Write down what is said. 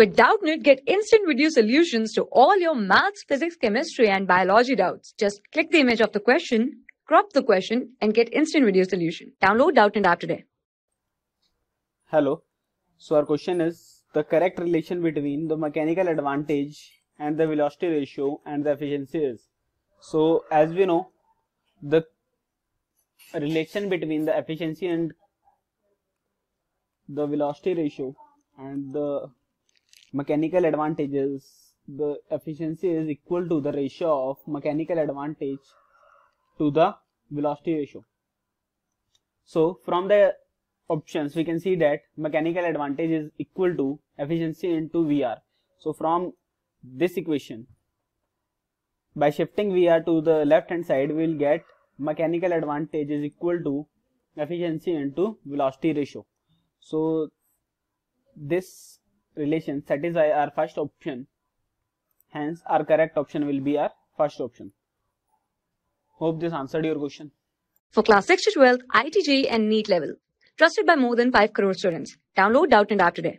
With Doubtnit, get instant video solutions to all your maths, physics, chemistry, and biology doubts. Just click the image of the question, crop the question, and get instant video solution. Download Doubtnit app today. Hello. So our question is the correct relation between the mechanical advantage and the velocity ratio and the efficiency is. So as we know, the relation between the efficiency and the velocity ratio and the mechanical advantages, the efficiency is equal to the ratio of mechanical advantage to the velocity ratio. So from the options we can see that mechanical advantage is equal to efficiency into VR. So from this equation by shifting VR to the left hand side we will get mechanical advantage is equal to efficiency into velocity ratio. So this Relation satisfy our first option. Hence, our correct option will be our first option. Hope this answered your question. For class 6 to 12, ITG and NEET level, trusted by more than 5 crore students. Download Doubt and App today.